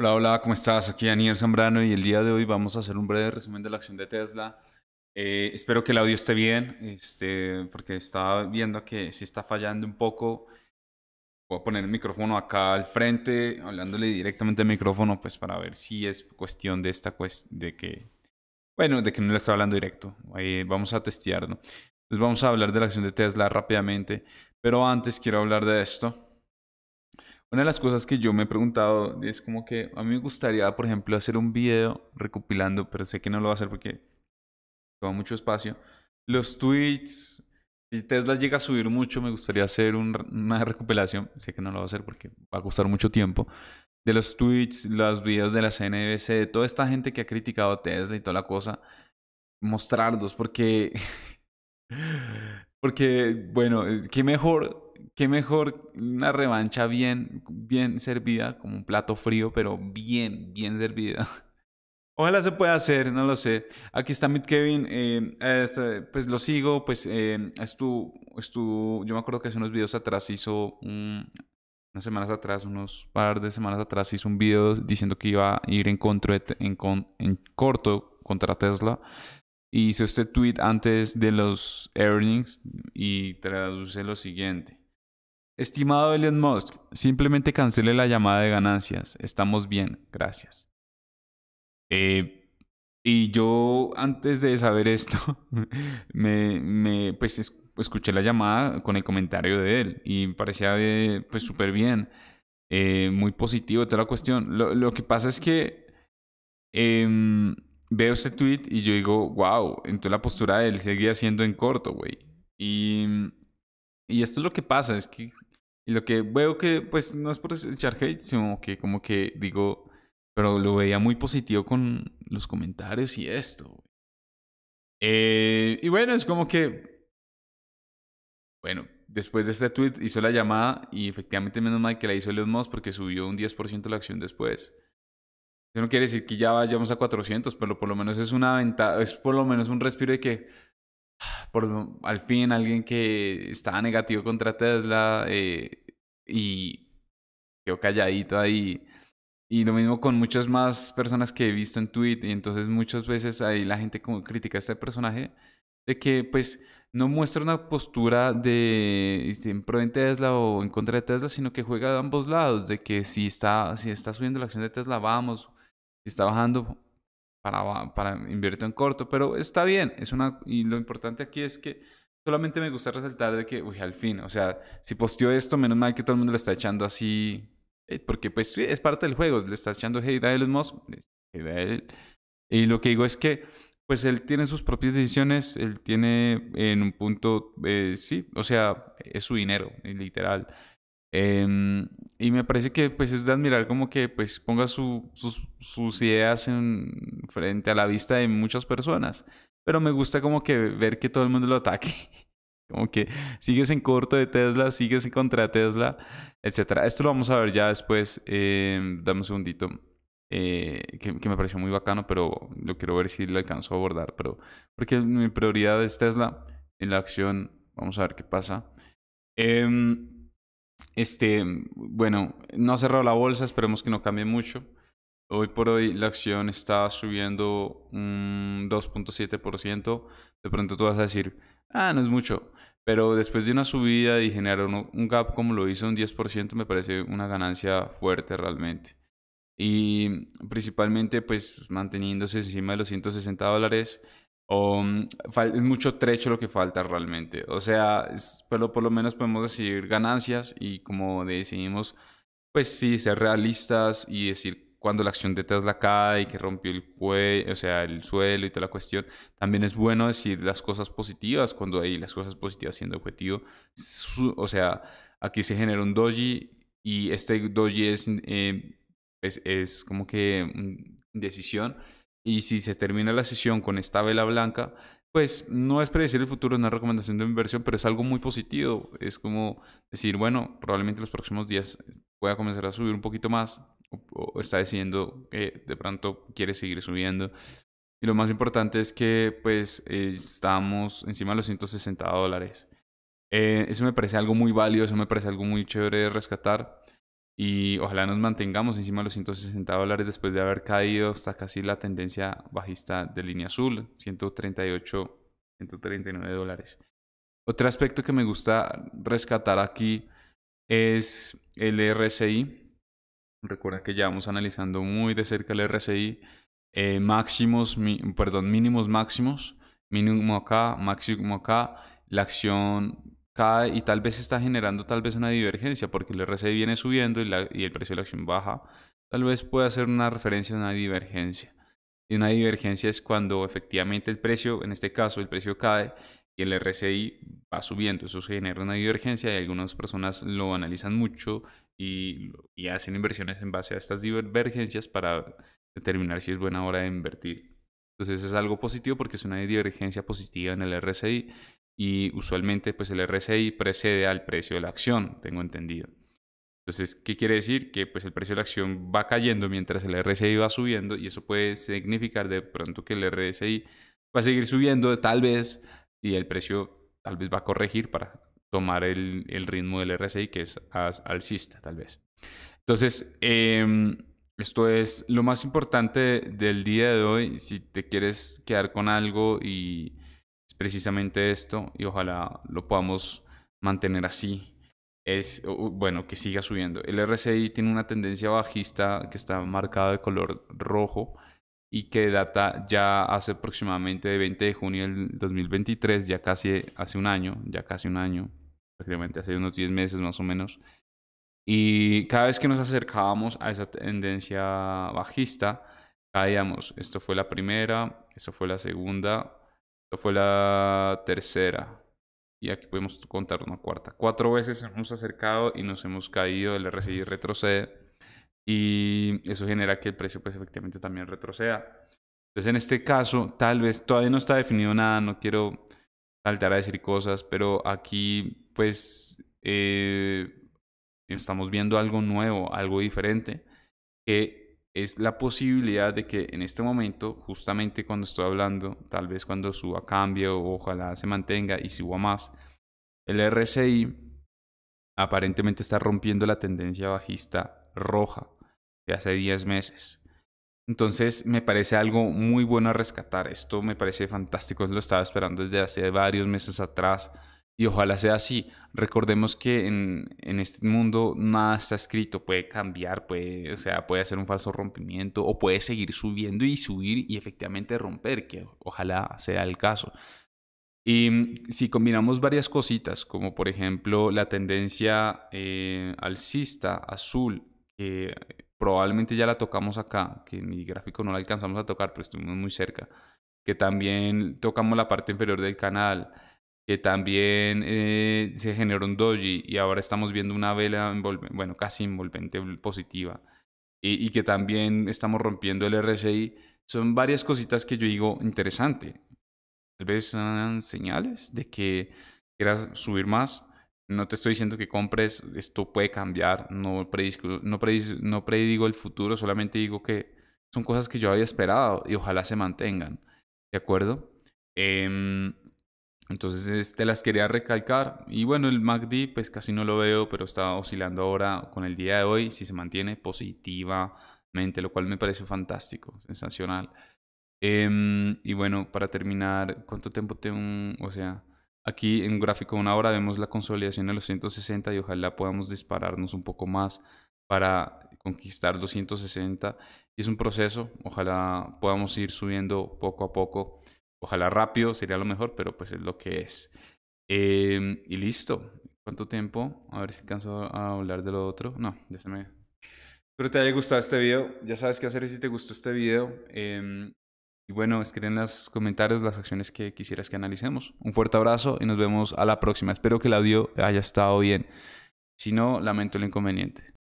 Hola, hola, ¿cómo estás? Aquí Daniel Zambrano y el día de hoy vamos a hacer un breve resumen de la acción de Tesla. Eh, espero que el audio esté bien, este, porque estaba viendo que sí está fallando un poco. Voy a poner el micrófono acá al frente, hablándole directamente al micrófono, pues para ver si es cuestión de esta de que, bueno, de que no le está hablando directo. Ahí eh, vamos a testearlo. Entonces vamos a hablar de la acción de Tesla rápidamente, pero antes quiero hablar de esto. Una de las cosas que yo me he preguntado es como que a mí me gustaría, por ejemplo, hacer un video recopilando, pero sé que no lo voy a hacer porque toma mucho espacio. Los tweets, si Tesla llega a subir mucho, me gustaría hacer una recopilación, sé que no lo voy a hacer porque va a costar mucho tiempo, de los tweets, los videos de la CNBC, de toda esta gente que ha criticado a Tesla y toda la cosa, mostrarlos porque... Porque, bueno, eh, qué mejor qué mejor una revancha bien, bien servida, como un plato frío, pero bien, bien servida. Ojalá se pueda hacer, no lo sé. Aquí está Mit Kevin, eh, eh, pues lo sigo, pues eh, estuvo, yo me acuerdo que hace unos videos atrás hizo unas semanas atrás, unos par de semanas atrás hizo un video diciendo que iba a ir en, contra, en, en corto contra Tesla. Y hizo este tweet antes de los earnings y traduce lo siguiente. Estimado Elon Musk, simplemente cancele la llamada de ganancias. Estamos bien, gracias. Eh, y yo, antes de saber esto, me, pues escuché la llamada con el comentario de él y parecía eh, pues súper bien, eh, muy positivo toda la cuestión. Lo, que pasa es que em, veo ese tweet y yo digo, wow, entonces la postura de él seguía siendo en corto, güey. y esto es lo que pasa, es que y lo que veo que, pues, no es por echar hate, sino que como que digo, pero lo veía muy positivo con los comentarios y esto. Eh, y bueno, es como que, bueno, después de este tweet hizo la llamada y efectivamente menos mal que la hizo Elon Musk porque subió un 10% la acción después. Eso no quiere decir que ya vayamos a 400, pero por lo menos es una ventaja, es por lo menos un respiro de que por, al fin alguien que estaba negativo contra Tesla eh, y quedo calladito ahí. Y lo mismo con muchas más personas que he visto en Twitter. Y entonces muchas veces ahí la gente como critica a este personaje de que pues no muestra una postura de este, en pro de Tesla o en contra de Tesla, sino que juega de ambos lados, de que si está, si está subiendo la acción de Tesla, vamos, si está bajando, para, para invierto en corto, pero está bien, es una, y lo importante aquí es que solamente me gusta resaltar de que, uy, al fin, o sea, si posteó esto, menos mal que todo el mundo le está echando así, eh, porque pues es parte del juego, le está echando hey, a Elon Y lo que digo es que, pues él tiene sus propias decisiones, él tiene en un punto, eh, sí, o sea, es su dinero, literal. Em, y me parece que pues es de admirar como que pues ponga sus, sus, ideas en, frente a la vista de muchas personas pero me gusta como que ver que todo el mundo lo ataque. Como que sigues en corto de Tesla, sigues en contra de Tesla, etc. Esto lo vamos a ver ya después. Eh, dame un segundito. Eh, que, que, me pareció muy bacano, pero lo quiero ver si lo alcanzo a abordar. Pero, porque mi prioridad es Tesla en la acción. Vamos a ver qué pasa. Em, este, bueno, no ha cerrado la bolsa, esperemos que no cambie mucho. Hoy por hoy la acción está subiendo un 2.7%. De pronto tú vas a decir, ah, no es mucho. Pero después de una subida y generar un, gap como lo hizo un 10%, me parece una ganancia fuerte realmente. Y principalmente pues manteniéndose encima de los 160 dólares. Mm, es mucho trecho lo que falta realmente. O sea, pero por lo menos podemos decir ganancias y como decidimos, pues sí, ser realistas y decir cuando la acción de Tesla cae y que rompió el cuello, o sea, el suelo y toda la cuestión, también es bueno decir las cosas positivas cuando hay las cosas positivas siendo objetivo. o sea, aquí se genera un doji y este doji es, eh, es, como que decisión. Y si se termina la sesión con esta vela blanca, pues no es predecir el futuro, es una recomendación de inversión, pero es algo muy positivo. Es como decir, bueno, probablemente los próximos días pueda comenzar a subir un poquito más, o, está diciendo que de pronto quiere seguir subiendo. Y lo más importante es que pues eh, estamos encima de los 160 dólares. Eh, eso me parece algo muy válido, eso me parece algo muy chévere de rescatar. Y ojalá nos mantengamos encima de los 160 dólares después de haber caído hasta casi la tendencia bajista de línea azul, 138, 139 dólares. Otro aspecto que me gusta rescatar aquí es el RSI, Recuerda que ya vamos analizando muy de cerca el RSI, eh, máximos, perdón, mínimos máximos, mínimo acá, máximo acá, la acción cae y tal vez está generando tal vez una divergencia porque el RSI viene subiendo y, el precio de la acción baja. Tal vez puede hacer una referencia a una divergencia. Y una divergencia es cuando efectivamente el precio, en este caso el precio cae y el RSI va subiendo. Eso genera una divergencia y algunas personas lo analizan mucho y, hacen inversiones en base a estas divergencias para determinar si es buena hora de invertir. Entonces es algo positivo porque es una divergencia positiva en el RSI y usualmente pues el RSI precede al precio de la acción, tengo entendido. Entonces, ¿qué quiere decir? Que pues el precio de la acción va cayendo mientras el RSI va subiendo y eso puede significar de pronto que el RSI va a seguir subiendo tal vez y el precio tal vez va a corregir para tomar el, ritmo del RSI que es alcista tal vez. Entonces, em, esto es lo más importante del día de hoy. Si te quieres quedar con algo y es precisamente esto y ojalá lo podamos mantener así. Es, bueno, que siga subiendo. El RSI tiene una tendencia bajista que está marcada de color rojo y que data ya hace aproximadamente de 20 de junio del 2023, ya casi hace un año, ya casi un año, prácticamente hace unos 10 meses más o menos. Y cada vez que nos acercábamos a esa tendencia bajista, caíamos. Esto fue la primera, esto fue la segunda, esto fue la tercera. Y aquí podemos contar una cuarta. Cuatro veces hemos acercado y nos hemos caído. El RSI retrocede y eso genera que el precio pues efectivamente también retroceda. Entonces en este caso tal vez todavía no está definido nada, no quiero saltar a decir cosas, pero aquí pues eh, estamos viendo algo nuevo, algo diferente, que es la posibilidad de que en este momento, justamente cuando estoy hablando, tal vez cuando suba cambio, o ojalá se mantenga y suba más, el RSI aparentemente está rompiendo la tendencia bajista roja hace 10 meses. Entonces me parece algo muy bueno a rescatar. Esto me parece fantástico. Lo estaba esperando desde hace varios meses atrás. Y ojalá sea así. Recordemos que en, este mundo nada está escrito. Puede cambiar, puede, o sea, puede hacer un falso rompimiento o puede seguir subiendo y subir y efectivamente romper, que ojalá sea el caso. Y mm, si combinamos varias cositas, como por ejemplo la tendencia eh, alcista azul, que probablemente ya la tocamos acá, que mi gráfico no la alcanzamos a tocar, pero estuvimos muy cerca, que también tocamos la parte inferior del canal, que también eh, se generó un doji y ahora estamos viendo una vela, bueno, casi envolvente positiva, y, que también estamos rompiendo el RSI, son varias cositas que yo digo interesante. Tal vez sean ah, señales de que quieras subir más, no te estoy diciendo que compres, esto puede cambiar, no predigo, no, no predigo el futuro, solamente digo que son cosas que yo había esperado y ojalá se mantengan, ¿de acuerdo? Em, entonces te las quería recalcar y bueno, el MACD pues casi no lo veo, pero está oscilando ahora con el día de hoy, si se mantiene positivamente, lo cual me parece fantástico, sensacional. Em, y bueno, para terminar, ¿cuánto tiempo tengo? O sea... Aquí en un gráfico de una hora vemos la consolidación de los 160 y ojalá podamos dispararnos un poco más para conquistar los 160. es un proceso, ojalá podamos ir subiendo poco a poco. Ojalá rápido sería lo mejor, pero pues es lo que es. Em, y listo. ¿Cuánto tiempo? A ver si canso a hablar de lo otro. No, ya se me... Espero te haya gustado este video. Ya sabes qué hacer si te gustó este video. Em, y bueno, escriben en los comentarios las acciones que quisieras que analicemos. Un fuerte abrazo y nos vemos a la próxima. Espero que el audio haya estado bien. Si no, lamento el inconveniente.